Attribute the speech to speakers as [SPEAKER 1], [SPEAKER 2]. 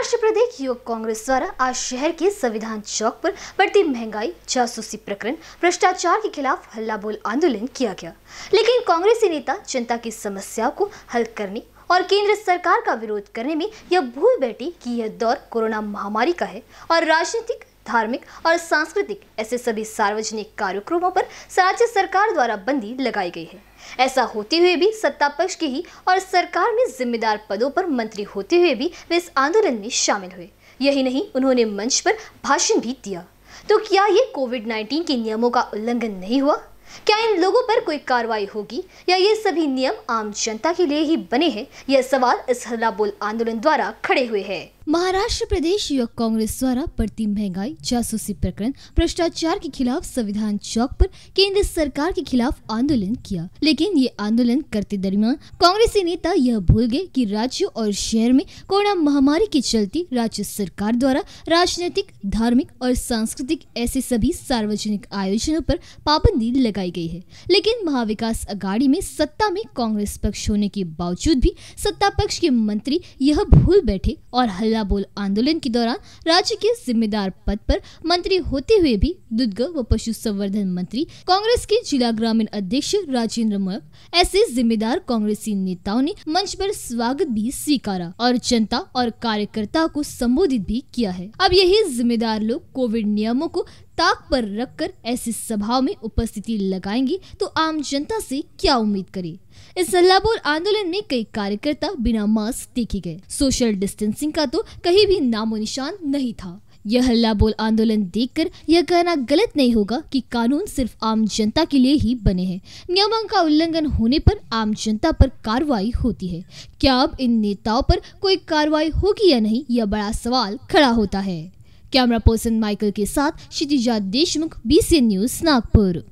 [SPEAKER 1] महाराष्ट्र प्रदेश युवक कांग्रेस द्वारा आज शहर के संविधान चौक पर बढ़ती महंगाई जासूसी प्रकरण भ्रष्टाचार के खिलाफ हल्ला बोल आंदोलन किया गया लेकिन कांग्रेसी नेता जनता की समस्याओं को हल करने और केंद्र सरकार का विरोध करने में यह भूल बैठी कि यह दौर कोरोना महामारी का है और राजनीतिक धार्मिक और सांस्कृतिक ऐसे सभी सार्वजनिक कार्यक्रमों पर राज्य सरकार द्वारा बंदी लगाई गई है ऐसा होते हुए भी सत्ता पक्ष के ही और सरकार में जिम्मेदार पदों पर मंत्री होते हुए भी वे इस आंदोलन में शामिल हुए यही नहीं उन्होंने मंच पर भाषण भी दिया तो क्या ये कोविड 19 के नियमों का उल्लंघन नहीं हुआ क्या इन लोगों पर कोई कार्रवाई होगी या ये सभी नियम आम जनता के लिए ही बने हैं यह सवाल इस हल्ला बोल आंदोलन द्वारा खड़े हुए हैं महाराष्ट्र प्रदेश युवक कांग्रेस द्वारा बढ़ती महंगाई जासूसी प्रकरण भ्रष्टाचार के खिलाफ संविधान चौक पर केंद्र सरकार के खिलाफ आंदोलन किया लेकिन ये आंदोलन करते दरमियान कांग्रेसी नेता यह भूल गए कि राज्य और शहर में कोरोना महामारी के चलते राज्य सरकार द्वारा राजनीतिक धार्मिक और सांस्कृतिक ऐसे सभी सार्वजनिक आयोजनों पर पाबंदी लगाई गई है लेकिन महाविकास अघाड़ी में सत्ता में कांग्रेस पक्ष होने के बावजूद भी सत्ता पक्ष के मंत्री यह भूल बैठे और हल हल्ला बोल आंदोलन के दौरान राज्य के जिम्मेदार पद पर मंत्री होते हुए भी दुर्ग व पशु संवर्धन मंत्री कांग्रेस के जिला ग्रामीण अध्यक्ष राजेंद्र मयक ऐसे जिम्मेदार कांग्रेसी नेताओं ने मंच पर स्वागत भी स्वीकारा और जनता और कार्यकर्ता को संबोधित भी किया है अब यही जिम्मेदार लोग कोविड नियमों को ताक पर रखकर ऐसी सभाओं में उपस्थिति लगाएंगी तो आम जनता से क्या उम्मीद करे इस सल्लापुर आंदोलन में कई कार्यकर्ता बिना मास्क देखे गए सोशल डिस्टेंसिंग का तो कहीं भी नामो निशान नहीं था यह हल्ला बोल आंदोलन देखकर यह कहना गलत नहीं होगा कि कानून सिर्फ आम जनता के लिए ही बने हैं नियमों का उल्लंघन होने पर आम जनता पर कार्रवाई होती है क्या अब इन नेताओं पर कोई कार्रवाई होगी या नहीं यह बड़ा सवाल खड़ा होता है कैमरा पर्सन माइकल के साथ क्षितिजा देशमुख बीसीएन न्यूज नागपुर